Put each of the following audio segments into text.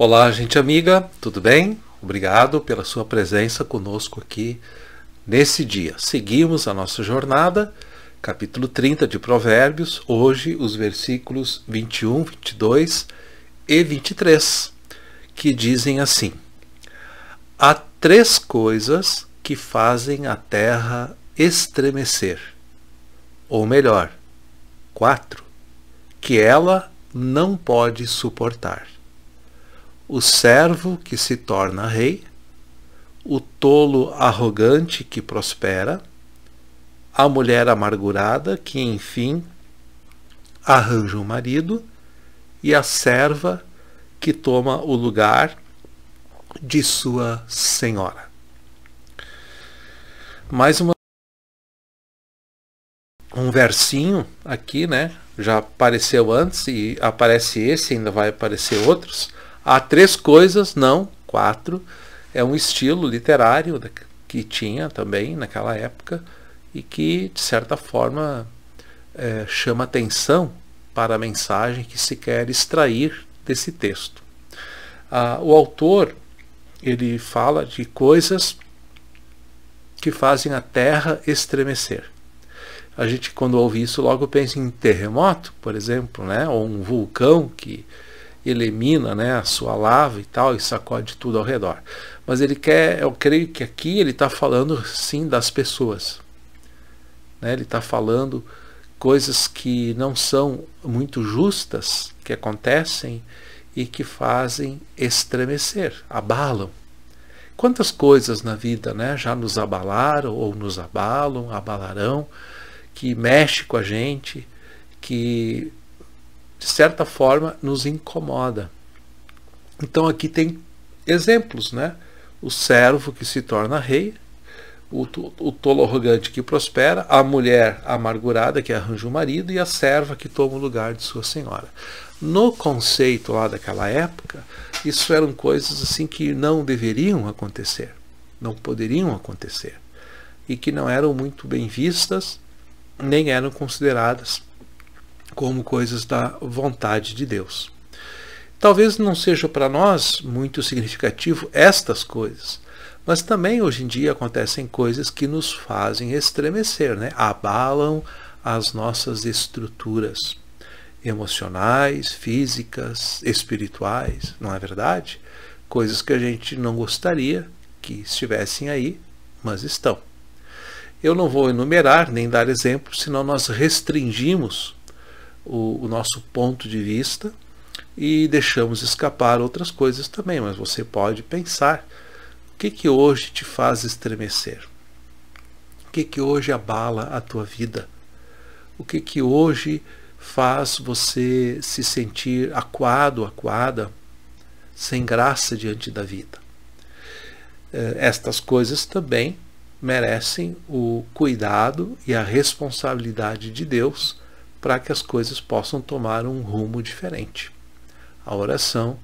Olá, gente amiga, tudo bem? Obrigado pela sua presença conosco aqui nesse dia. Seguimos a nossa jornada, capítulo 30 de Provérbios, hoje os versículos 21, 22 e 23, que dizem assim: Há três coisas que fazem a terra estremecer, ou melhor, quatro, que ela não pode suportar o servo que se torna rei, o tolo arrogante que prospera, a mulher amargurada que, enfim, arranja um marido, e a serva que toma o lugar de sua senhora. Mais uma um versinho aqui, né? Já apareceu antes e aparece esse, ainda vai aparecer outros Há três coisas, não, quatro. É um estilo literário que tinha também naquela época e que, de certa forma, é, chama atenção para a mensagem que se quer extrair desse texto. Ah, o autor ele fala de coisas que fazem a terra estremecer. A gente, quando ouve isso, logo pensa em terremoto, por exemplo, né? ou um vulcão que elimina né, a sua lava e tal, e sacode tudo ao redor. Mas ele quer, eu creio que aqui ele está falando sim das pessoas. Né? Ele está falando coisas que não são muito justas, que acontecem e que fazem estremecer, abalam. Quantas coisas na vida né, já nos abalaram ou nos abalam, abalarão, que mexe com a gente, que de certa forma, nos incomoda. Então aqui tem exemplos, né? O servo que se torna rei, o, o tolo arrogante que prospera, a mulher amargurada que arranja o um marido e a serva que toma o lugar de sua senhora. No conceito lá daquela época, isso eram coisas assim que não deveriam acontecer, não poderiam acontecer e que não eram muito bem vistas nem eram consideradas como coisas da vontade de Deus. Talvez não seja para nós muito significativo estas coisas, mas também hoje em dia acontecem coisas que nos fazem estremecer, né? abalam as nossas estruturas emocionais, físicas, espirituais, não é verdade? Coisas que a gente não gostaria que estivessem aí, mas estão. Eu não vou enumerar nem dar exemplos, senão nós restringimos o, o nosso ponto de vista e deixamos escapar outras coisas também, mas você pode pensar o que, que hoje te faz estremecer? O que, que hoje abala a tua vida? O que, que hoje faz você se sentir aquado, aquada, sem graça diante da vida? É, estas coisas também merecem o cuidado e a responsabilidade de Deus para que as coisas possam tomar um rumo diferente. A oração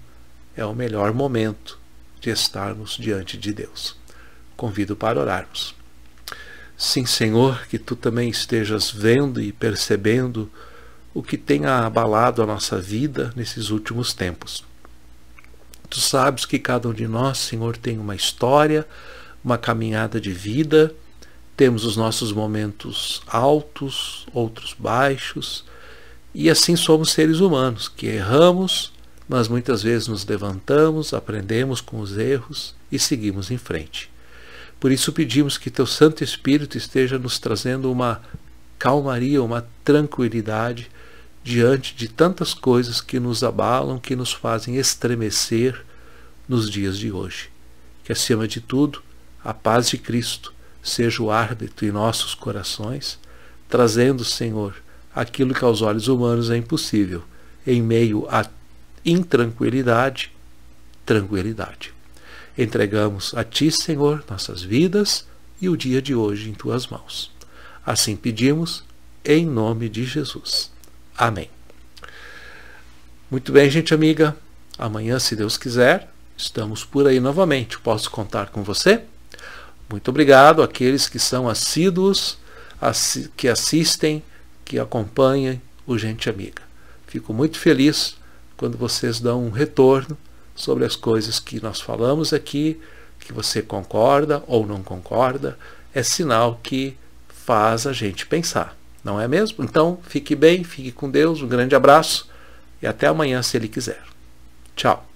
é o melhor momento de estarmos diante de Deus. Convido para orarmos. Sim, Senhor, que tu também estejas vendo e percebendo o que tem abalado a nossa vida nesses últimos tempos. Tu sabes que cada um de nós, Senhor, tem uma história, uma caminhada de vida temos os nossos momentos altos, outros baixos, e assim somos seres humanos, que erramos, mas muitas vezes nos levantamos, aprendemos com os erros e seguimos em frente. Por isso pedimos que teu Santo Espírito esteja nos trazendo uma calmaria, uma tranquilidade diante de tantas coisas que nos abalam, que nos fazem estremecer nos dias de hoje. Que acima de tudo, a paz de Cristo seja o árbitro em nossos corações, trazendo, Senhor, aquilo que aos olhos humanos é impossível, em meio à intranquilidade, tranquilidade. Entregamos a Ti, Senhor, nossas vidas e o dia de hoje em Tuas mãos. Assim pedimos, em nome de Jesus. Amém. Muito bem, gente amiga. Amanhã, se Deus quiser, estamos por aí novamente. Posso contar com você? Muito obrigado àqueles que são assíduos, que assistem, que acompanham o Gente Amiga. Fico muito feliz quando vocês dão um retorno sobre as coisas que nós falamos aqui, que você concorda ou não concorda, é sinal que faz a gente pensar, não é mesmo? Então, fique bem, fique com Deus, um grande abraço e até amanhã, se Ele quiser. Tchau!